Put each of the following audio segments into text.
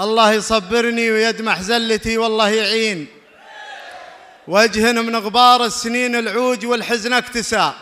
الله يصبرني ويدمح زلتي والله يعين وجه من غبار السنين العوج والحزن اكتسى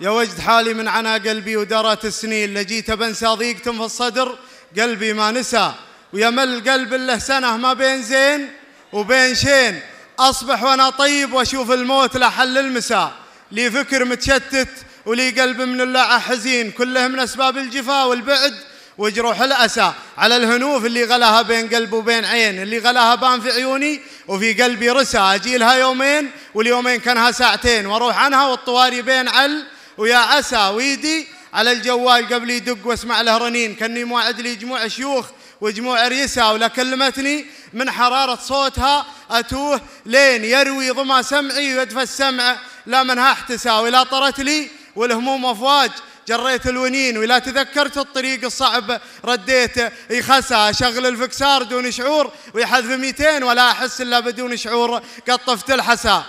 يا وجد حالي من عنا قلبي ودرت السنين لجيت بنسى ضيقة في الصدر قلبي ما نسى ويمل قلب له سنة ما بين زين وبين شين أصبح وأنا طيب وأشوف الموت لحل المساء لي فكر متشتت ولي قلب من الله حزين كله من أسباب الجفا والبعد وجروح الأسى على الهنوف اللي غلاها بين قلب وبين عين اللي غلاها بان في عيوني وفي قلبي رسى أجيلها يومين واليومين كانها ساعتين وأروح عنها والطواري بين عل ويا أسى ويدي على الجوال قبل يدق واسمع له رنين كاني موعد لي جموع شيوخ وجموع ريسا ولا كلمتني من حرارة صوتها أتوه لين يروي ظما سمعي ويدفى السمع لا منها احتسى ولا طرت لي والهموم أفواج جريت الونين ولا تذكرت الطريق الصعب رديت يخسى شغل الفكسار دون شعور ويحذف 200 ولا أحس إلا بدون شعور قطفت الحسا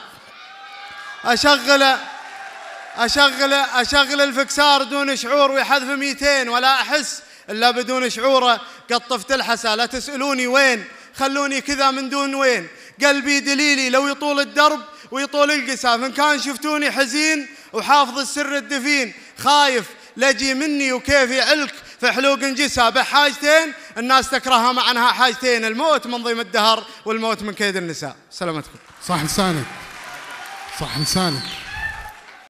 أشغل أشغل أشغل الفكسار دون شعور ويحذف 200 ولا أحس إلا بدون شعور قطفت الحسا لا تسألوني وين خلوني كذا من دون وين قلبي دليلي لو يطول الدرب ويطول القسام إن كان شفتوني حزين وحافظ السر الدفين خايف لجي مني وكيفي علك في حلوق نجسها بحاجتين الناس تكرهها مع انها حاجتين الموت من ضيم الدهر والموت من كيد النساء سلامتكم صح لسانك صح لسانك